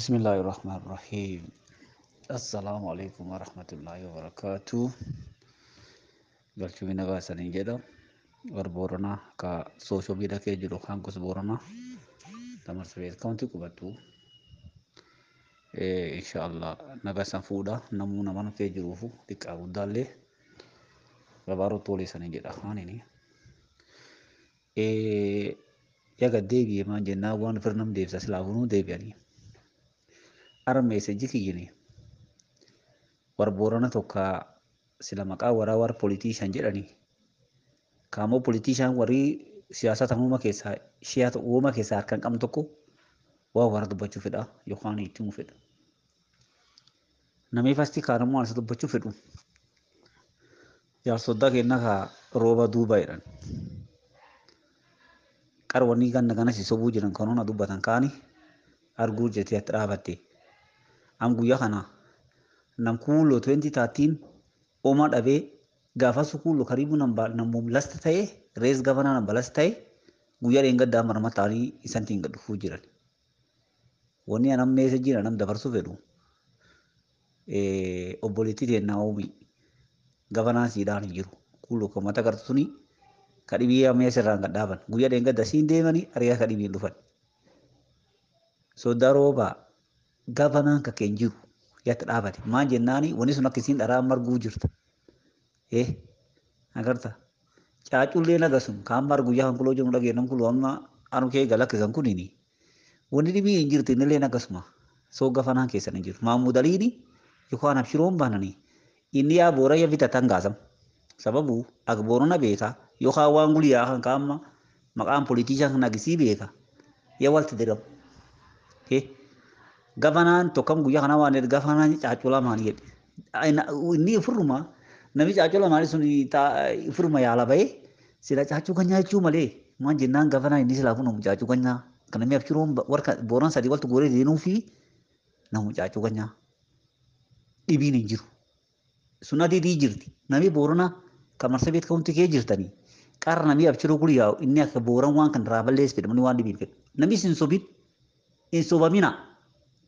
Bismillahirrahmanirrahim. Assalamualaikum warahmatullahi wabarakatuh. Galchumina ga sanin jeda war borona ka social media ke jiro hankus borona tamar sabet kubatu eh insyaallah naga fuda namuna naman ke jiro fu dikabu dalle gabaru tole sanin jeda hanini eh yaga degi ma jenna wan fernam silawunu silabunu debiani armeeysa jikiyini war boorana tokka sila maqaa waraa war politiishan jedhani kaamoo politiishan warri siyaasata uuma kesa, shiyata uuma toko harkan qabn tokko waa wara dubbachuu fedha yookaan ittimuu fedha namni fasti kaanammoo ansa dubbachuu fedhu jaarsoddaa kennaa ka rooba duuba jedhan qarwanni ganna ganas sobuu jiran kanoona dubbatan kaani arguu jetee dhaabatte an guyya kana namkuuloo 2013 omaa dhabee gaafa sukuuloo nam namum lasta ta'e rees gabanaa nam lasta ta'e guyyaa dheen gaddaa marma taarii isantiin gad dhufuu jiran. Wanni anam meessa jira nam dabarsuu fedhu obboleettii teennaa oomii gabanaa siidhaan jiru kuuloo kan mata gartuuni kadhibiyyaa meessa irraan gad kan dhaaban guyyaa dheen gaddaa siin deemanii ariyaa kadhibiin dhufan. Soddaa roobaa gavana ka keen jiru yaatti dhaabate maan jennaani wanni sun akka isiin dharaa marguu jirta. Eh, agarta. Caacullee naga sun kaan margu yaa hankuloo jennu dhagee nan kuluu amma anu kee gala kisan kunini. Wanni dhibii hin jirti inillee gasma Soo gavana keessan hin jiru. Maamuu daliini yookaan abshiroon baananii inni yaa boora ya yaa bitatan gaasam. Sababu akka boorona beeka yookaan waan guliyaa kan kaamma maqaan poliitishaan kan agisii beeka yaa walti Eh, to tokkam guyyaa kana waan jedhe gafanaan caaculaa maali jedhe. Inni ofirruma namni caaculaa maali sun ya yaala bahee sila caacuu kan nyaachuu malee maan jennaan ini inni silaa kun caacuu kan nyaa. Kana mi'a firuun warka booran sadii waltu goree deemuu fi namu caacuu kan nyaa. Dhibiin hin jiru. Sun di jirti. Namni boorana kan marsa beekaa hundi kee jirtanii. Qarra namni abchiruu guri yaa'u inni akka booran waan kan irraa balleessu fedha namni waan dhibiin fedha. Namni sin sobin hin sobamina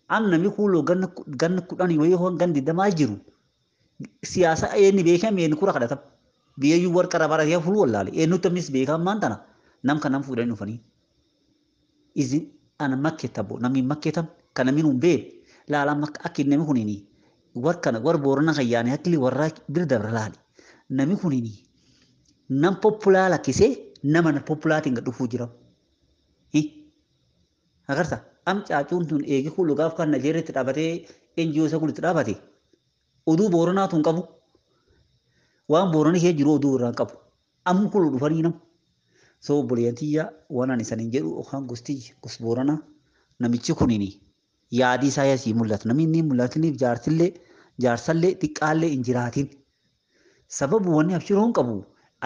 an nami gan ganna kudhanii wayii hon gan digdamaa jiru siyaasa eenni eh, beekame eenni kura kadhatama biyyayyuu warqa rabaratee ya fuluu wallaale eennutti eh, amnis beekamaan mantana nam kan nam fuudhanii dhufanii izi ana makkeetabo namni Nami kan namni nun la laala akki namni kunini warqana war boorana kan yaane hakkili warraa bir dabra laale namni kunini nam poppulaa kise nama na poppulaatiin Hi? Agar eh, agartaa am caacuun tun eegi kulugaaf kan Najeeritti dhaabatee NGO Isaa kulitti dhaabate oduu Booranaa tun qabu waan Boorana kee jiru oduu irraan qabu amma kulu dhufanii nama. So obboleeyyan tiyyaa waan ani isaaniin jedhu yookaan gosti gos Booranaa namichi kunini yaadi isaa asii mul'ata namni inni mul'atiniif jaartillee jaarsallee xiqqaallee hin jiraatin sababu wanni abshiroon qabu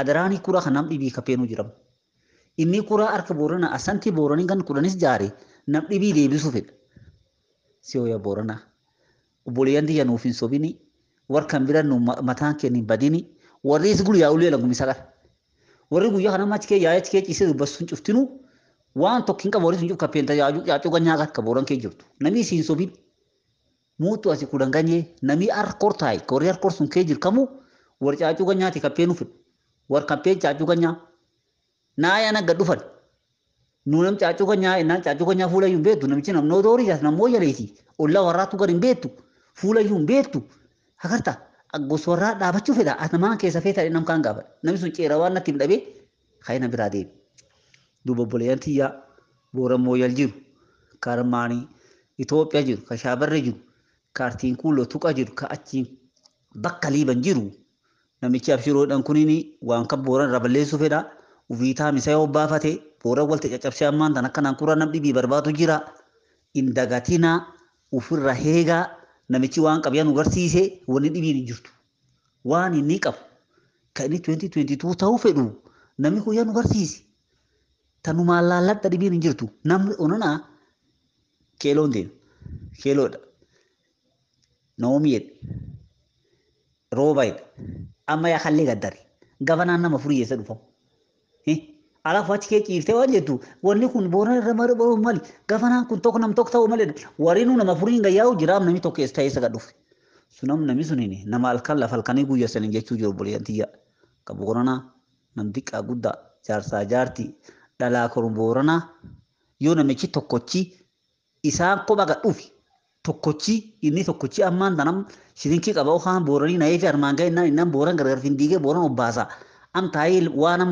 adaraanii kuraa kanaaf dhibii kapeenuu jedhamu inni kuraa harka Booranaa asanti Booranii kan kudhanis jaare namni dhibii deebisuu fedha. Si oya borana Obboleeyyan tiyya nuuf hin sobini. Warri kan bira nu mataan keenya hin badini. Warri is guyyaa ulee lagumis agarra. Warri guyyaa kana machi kee yaa'ee ya kee ciisee dubbasuun cuftinu waan tokko hin qabu warri sun cufka peenta yaacuu ya ganyaa akka Booran kee jirtu. Namni si hin sobini. Muutu asi kudhan ganyee namni harkoor taa'e warri harkoor sun kee jirkamu warri caacuu ya ganyaati kan peenuuf warri kan peen caacuu ganyaa. Naa yaa nagga dhufan nu kanya caacuu kan nyaa caacuu kan yun betu hin beektu ya, namichi namnoota horii jiraatu nammoo jaleeti ollaa warraatu gar hin betu hakarta agus wara, daba gosa da dhaabachuu fedha atamaan keessa feetadhe nam kaan gaafa namni sun ceera waan natti hidhabee hayna biraa deebi. Duuba obboleeyyan tiyyaa booran mooyal jiru karmaanii Itoophiyaa jiru ka shaabarre jiru kaartiin kuuloo tuqa jiru ka achiin bakali liiban jiru namichi kunini, kuniin waan kan booran raballeessuu fedha Uvita taamisee hobbaafatee. boora walti caccabsee ammaan tana kanaan kuraa nam dhibii barbaadu jira hin dagatinaa ofirra heegaa namichi waan qabu yaanu wanni dhibiin jirtu waan inni qabu kan inni 2022 ta'uu fedhu namni kun yaanu garsiise tanumaan laalladha dhibiin hin jirtu namni onanaa keeloon deema keeloodha naoomiyedha roobayidha amma yaa kallee gaddari gabanaan nama furiyyeessa dhufamu. alafu achi kee ciiftee waan jettu wanni kun boona irra mara mali gafanaan kun tokko nam tokko ta'uu malee warri nu nama furiin gayyaa'u jiraam nami tokko eessa ta'ee saga sunam nami suniin nama halkan lafa halkanii guyya sanin jechuu jiru buliyantiyya qabu qoranaa nam xiqqaa guddaa jaarsaa jaartii dhalaa koruun booranaa yoo namichi tokkochi isaan kopha gadhuufi tokkochi inni tokkochi ammaan tanam shirinkii qaba ohaan booranii na'ee fi armaan ga'e innan booran gargar findiigee booran obbaasa amtaayee waan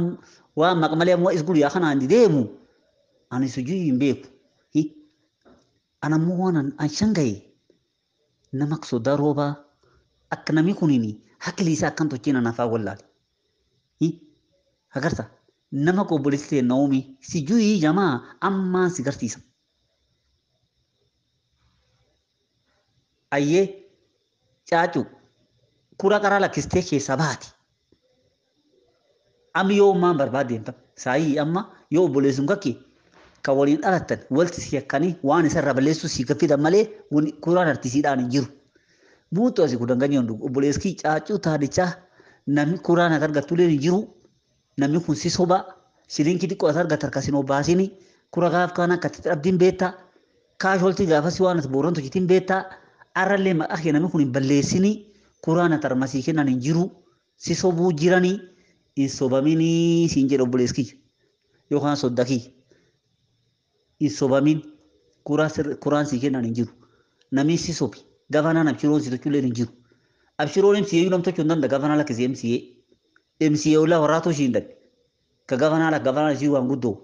wa makamale mo isgulu ya khana ndiremu ana sujui mbeku hi anamuona anshangai na maksuda roba aknami kunini hakili sa kanto china na fa wallali hi hagarsa nama ko buliste naomi sijui jamaa amma sigartisa aye chachu kura karala kiste ke sabati am yoo maan barbaadeentan saayii amma yoo obboleessuun kakki kan waliin dhalattan walti si yakkanii waan isa rabaleessu si gaffida malee kuraan artisiidhaan hin jiru. Muutu asii kun danganyoon dhugu obboleeskii caaccuu taadichaa namni kuraan as argattuuleen hin jiru namni kun si soba shilinkii xiqqoo as argatta harkasin obbaasini kura gaaf kaan akka dhabdiin beektaa kaashooltii gaafas waan as booran hojiitiin beektaa arrallee maqaa kee namni kun hin balleessini kuraan as kennan hin jiru si sobuu jiranii. Isobamiin siin jedhe obboleessi kiyya yookaan sodda kiyya. Isobamiin kuraan sii kennan hin jiru. Namni eh? si sobi gafanaan abshiroon si tochullee hin jiru. Abshiroon MCA nam tochuu hin danda'a gafanaan lakkisee MCA. MCA ulaa warraa toshii hin danda'a. Ka gafanaan gafanaan ishii waan guddoo.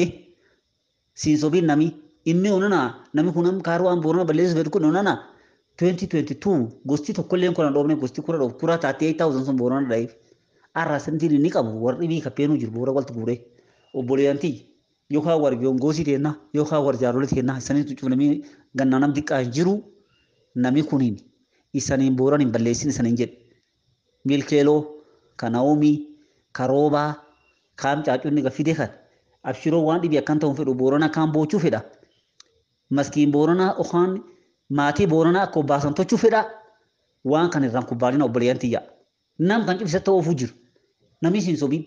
Siin sobiin nami inni onana nami kunam kaaruu aan boonaa balleessu fedhu kun onana 2022 gosti tokkolleen kun hin dhoofne gosti kura dhoofne kura taatee 8000 sun boonaa dha'iif. arra santini ni qabu warri bi kapeenu jiru buura walti buure obboleeyantii yookaan warri yongoosii teenna war warri sani teenna isaniitu gan gannaa nam xiqqaa jiru nami kuniin ni buuran hin balleessin isaniin mil kelo, ka naa'umii ka roobaa kaam caacunni ga fide kan abshiroo waan dhibi akkan ta'uun fedhu boorana akkaan maski fedha maskiin boorana mati maatii boorana akka obbaasan tochuu fedha waan kan irraan kubbaalina obboleeyyan ya, nam kan cibsa ta'uufuu jiru namni siin sobin.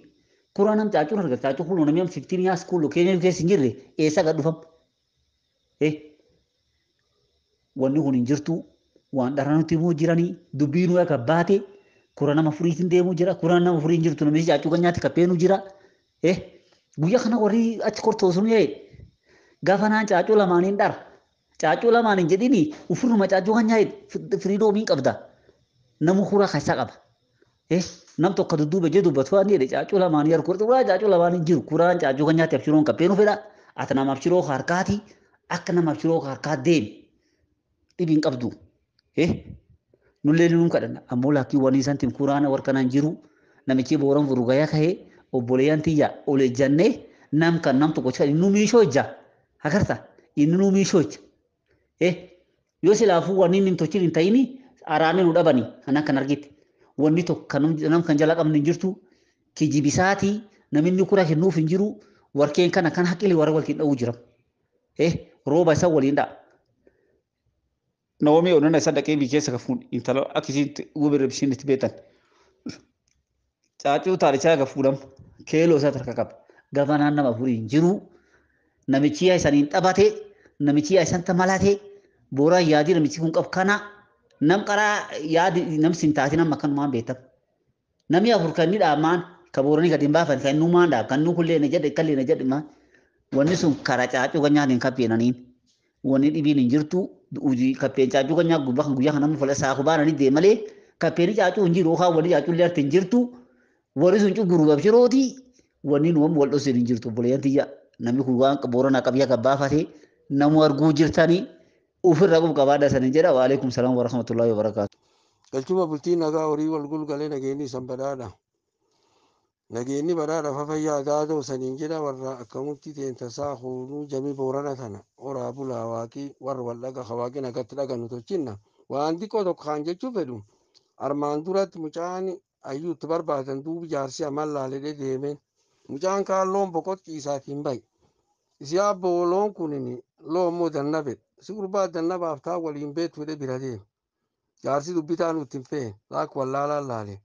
kurang nam caacuu harga caacuu huluu namni am fifteen yaa skuulu keenya keessa hin jirre eessa gad dhufamu. Eh. Wanni kun hin jirtu waan dhala nuti immoo jiranii dubbii nu ya baate kurang nama furiitiin deemuu jira kurang nama furii hin jirtu namni kan nyata kapheenu jira. eh, Guyyaa kana warri achi kortoosuun yaa'e eh. gaafa naan dar, lamaaniin dhara jadi lamaaniin Ufur ofirruma caacuu kan free firiidoomiin kabda. namu kurang kaisaa kabda. Eh, namto ka dudduuba jedhu batuwaan jedhe caacuu lamaan yarkuu xuraa'aa caacuu lamaan hin jiru kuraan caacuu kan nyaate abshiroon qabdeenuu fedha ati namaaf shiroo harkaati akka namaaf shiroo harkaa deemi dhibiin qabdu eh, nullee nuun kadhanna ammoo laakkii wanii santiin kuraan warkanaan jiru namichi booran furugayaa kahee obboleeyyan tiyya ole jannee nam kan nam tokko kan inni miishoo ijja agarta inni nu miishoo ijja eh, yoo silaafuu wanii hin tochiin hin ta'ini araanii nu dhabani kan akkan wanni tokko kan nam kan jala qabne hin jirtu kijibisaati namni kura kennuuf hin jiru warkeen kana kan haqili warra walkin dha'uu jira eh rooba isa waliin dha'a naomi onona isa dhaqee biyya keessa kafuun intala akkisiin gubirra bishiin itti beetan caaccuu taalichaa ga fuudham keeloo isaa tarka qaba gabanaan nama furii hin jiru namichi yaa isaniin dhabatee namichi yaa isan tamalatee booraan yaadii namichi kun qab kanaa nam ya yaadi nam sintaatiin nam makan ma beta nam ya kan ni aman kaburani katimba hin baafan kan numa da kan nu kulle ne jedhe kallee na jedhe kan ma woni sun karaa caacuu kan kapi kabbeenaniin woni dibi ni jirtu ujii ya nam kan nyaatu bakka guyyaa kana mufa isaa kubaananii deemalee kabbeeni caacuu hin jiru yookaan wanni caacuu illee harte hin jirtu wanni sun ba babshirooti wanni nuwam mo dhoseen hin jirtu buleeyyan tiyya namni kun waan ka ba fa namu argu jirtani ofirraa qub qabaadha isaanii wa waalaikum salaam warahmatullahi wabarakaatu. Galchuma bultii nagaa horii wal gulgalee nageenyi san badhaadha. Nageenyi badhaadha fafayyaa gaadoo saniin jedha warra akkamutti teensasaa hooluu jamii boorana tana horaa bulaa waaqii warra wal dhaga hawaaqina gatti dhaganu tolchinna. Waan xiqqoo tokko kan jechuu fedhu armaan duratti mucaan ayyuutti barbaadan duubi jaarsi amallaalee deemeen mucaan kaan loon boqot ciisaatiin bayi. Isi abbooloon kunin loon mudanna fedhe. si gurbaa jannabaaf taa waliin beetu jedhe biratee jaarsi dubbitaa nutti hin fee laak wallaalaan laale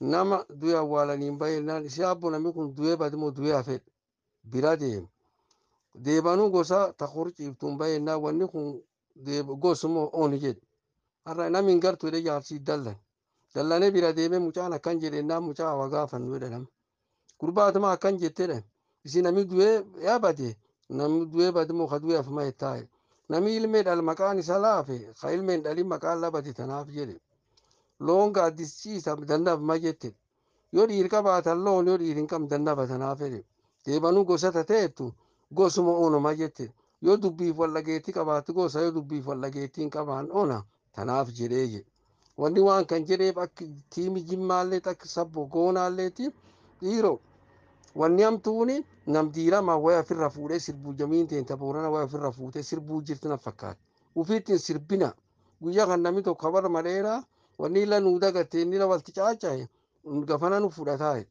nama du'e awwaalaniin bayeennaan ishee abbo namni kun du'ee badimo du'ee hafe bira deeme deebanuu gosa takur ciiftuun bayeennaan wanni kun gosumoo ooni jedhe har'a namni hin gartu jedhe jaarsii dallan dallanee bira deeme mucaan akkan jedheennaan mucaa waa gaafannu jedhe nama gurbaatuma akkan jettedha isin namni du'ee yaabate namni du'ee badimo ka du'e afuma jettaa Namni ilme dhal maqaan isa laafe ka ilmeen dhalin maqaan labate tanaaf jedhe. Loon gaaddisiisa dannabma jette. Yoo dhiir qabaatan loon yoo dhiir hin qabne dannaba tanaaf jedhe. Deebanuu gosata ta'ettu gosuma oonuma jette. Yoo dubbiif wal dhageetti qabaatu gosa yoo dubbiif wal dhageetti hin qabaan oona tanaaf jedhee jedhe. Wanni waan kan jedheef akka tiimi jimmaallee akka sabbo goonaalleetti dhiiroo. والنيام توني نم ديرا ما ويا في الرفولة سربو جمين تين تبورنا ويا في الرفولة سربو جرتنا فكات وفيتين سربنا ويا غنمي تو خبر مريرا ونيلا نودا قتي نيلا والتجاجة نقفنا نفودا تاي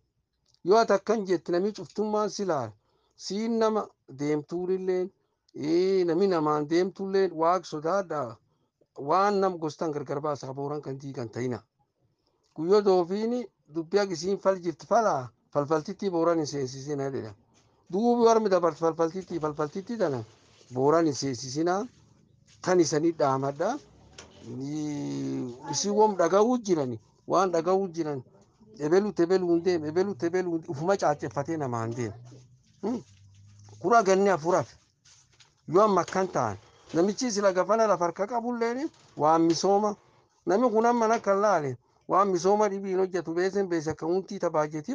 يو أتكن جت نمي شفتم ما سلار سين نما ديم تولين إيه نمي نمان ديم تولين واق صدا دا waan nam gostan gargar baasa kabooran kan diigan ta'ina guyyoo doofiini dubbii akkisiin fal jirti falfaltitti booraan seensisiina jedha duubi warmi dabar falfaltitti falfaltitti tana booraan seensisiina tan isanii damada isin wom dhaga'uu jiran waan dhaga'uu jiran ebelu tebelu hin deemu ebelu tebelu hin ufuma caacceeffatee namaa mm. hin deemu kura ganni afuraaf yoo amma akkan ta'an namichi sila gafana lafa harka qabulleen waan misooma namni kun amma akka laale waan misooma dhibiin hojjetu beesen beese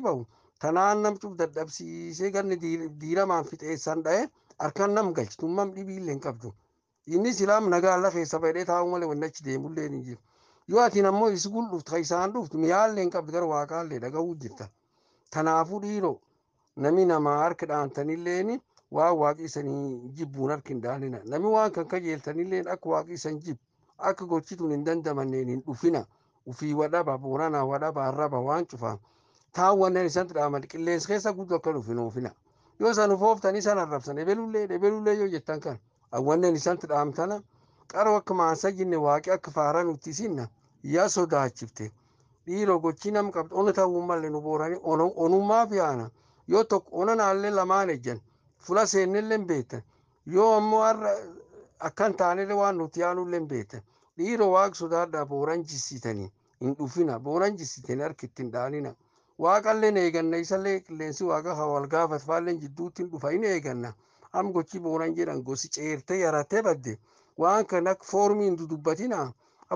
ba'u Tanaan namtuuf dadhabsiisee ganni diiramaan fixeessaan dha'ee harkaan nam galchi tummaan dhibiillee hin qabdu. Inni silaam nagaa lafee safedhee taa'u malee wanni achi deemullee hin jiru. Yoo atiin ammoo ka isaan dhuftu miyaallee hin qabdu gara waaqaallee jirta. Kanaafuu dhiiroo nami nama harka dhaantanillee waan waaqii jibbuun daalina. Nami waan kan akka isan jibbu akka gochituun hin dandamanneen hin dhufina. Ufii wadhaba, booranaa wadhaba, arraba waan taawwan isaan dhaaman qilleensi keessa guutuu akka dhufu hin oofina yoo isaan ufooftan isaan arrabsan ebelulee ebelulee yoo jettan kan awwanneen isaan dhaamtana qaro akka maansa jinne waaqii akka faara nuti isinna yaa sodaachifte dhiiroo gochii nam qabdu onu ta'uu malle nu booranii onummaaf yaana yoo tokko onanaallee lamaan ejjan fula seennillee beektan yoo ammoo har'a akkan taanillee waan nuti yaanullee beektan dhiiroo waaqsodaadhaa booran jissitanii hin dhufina booran jissitanii harki ittiin dhaanina. waaqalleen eeganna isallee qilleensi waaqa hawal gaafatfaalleen jidduutti dhufain eeganna am gochi boonan jedhan gosi ceertee yarattee badde waan kan akka foormiin dudubbatina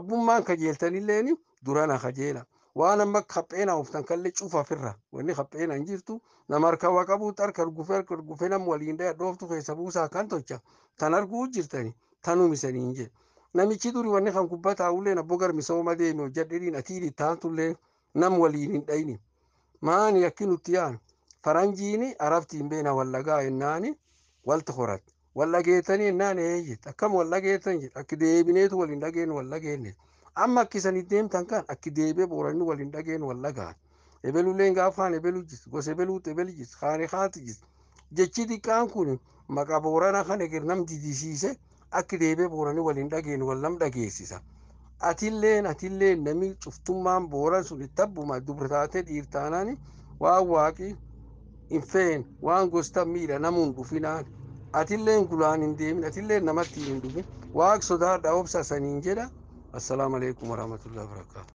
abbummaan kajeeltanilleeni durana kajeela waan amma kapheena oftan kalle cufafirra wanni kapheena hin jirtu nama harkawa qabuutti harka argufee harka argufee nam waliin dhaya dhooftu keessa buusaa kan tocha tan arguu jirtani tanumisanii hin jedhe namichi duri wanni kan gubbaa taa'ullee abbo garmisooma deemi hojjadhiriin atiidhi taatullee nam waliin hin dhayini maan yakki nuti yaanu faranjiini arabtiin beena wallagaa wal walta horate wallageetanii ennaan eeyyit akkam wallageetan jedh akki deebineetu waliin dhageen wallageenne amma akki isanii deemtan kan akki deebee booranii waliin wallagaan gaafaan ebelu gosa ebeluutu ebeli jis jechi xiqqaan kuni maqaa boorana kan eger nam didisise akki deebee booranii waliin dhageen wal nam dagesisa atilleen atilleen nami cuftummaan booran sun tabbumaa dubrataatee dhiirtaanaani waan waaqi hin feen waan gosta miidha namuun dhufinaan atilleen gulaan hin deemin atilleen namatti hin dhufin waaq sodaadha obsa saniin jedha assalaamu alaikum warahmatullahi wabarakaatu